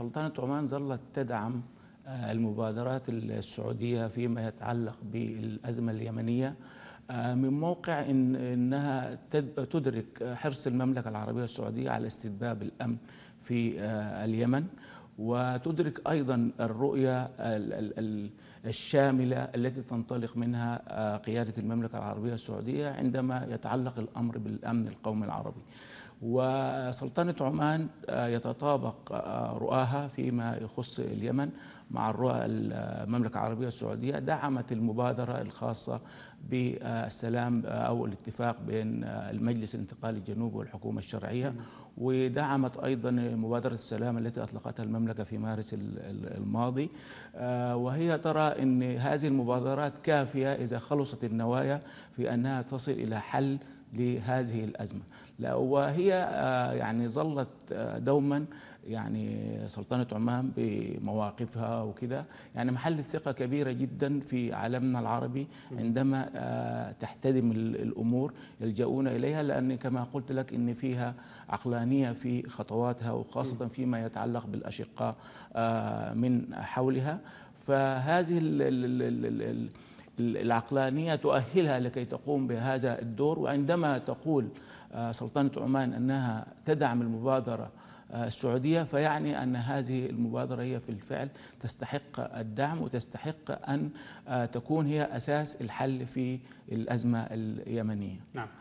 سلطنة عمان ظلت تدعم آه، المبادرات السعودية فيما يتعلق بالأزمة اليمنية آه، من موقع إن أنها تدرك حرص المملكة العربية السعودية على استتباب الأمن في آه، اليمن وتدرك أيضا الرؤية الشاملة التي تنطلق منها قيادة المملكة العربية السعودية عندما يتعلق الأمر بالأمن القومي العربي وسلطنة عمان آه، يتطابق آه، رؤاها فيما يخص اليمن مع الرؤى المملكة العربية السعودية دعمت المبادرة الخاصة بالسلام آه، أو الاتفاق بين المجلس الانتقالي الجنوبي والحكومة الشرعية ودعمت أيضا مبادرة السلام التي أطلقتها المملكة في مارس الماضي وهي ترى أن هذه المبادرات كافية إذا خلصت النوايا في أنها تصل إلى حل لهذه الأزمة وهي آه، يعني ظلت آه، دوما يعني سلطنة عمان بمواقفها وكذا يعني محل ثقة كبيرة جدا في عالمنا العربي عندما آه، تحتدم الأمور يلجؤون إليها لأن كما قلت لك إن فيها عقلانية في خطواتها وخاصة فيما يتعلق بالأشقاء من حولها فهذه الـ الـ الـ الـ الـ العقلانية تؤهلها لكي تقوم بهذا الدور وعندما تقول آه، سلطنة عمان أنها تدعم المبادرة آه، السعودية فيعني أن هذه المبادرة هي في الفعل تستحق الدعم وتستحق أن آه، تكون هي أساس الحل في الأزمة اليمنية نعم.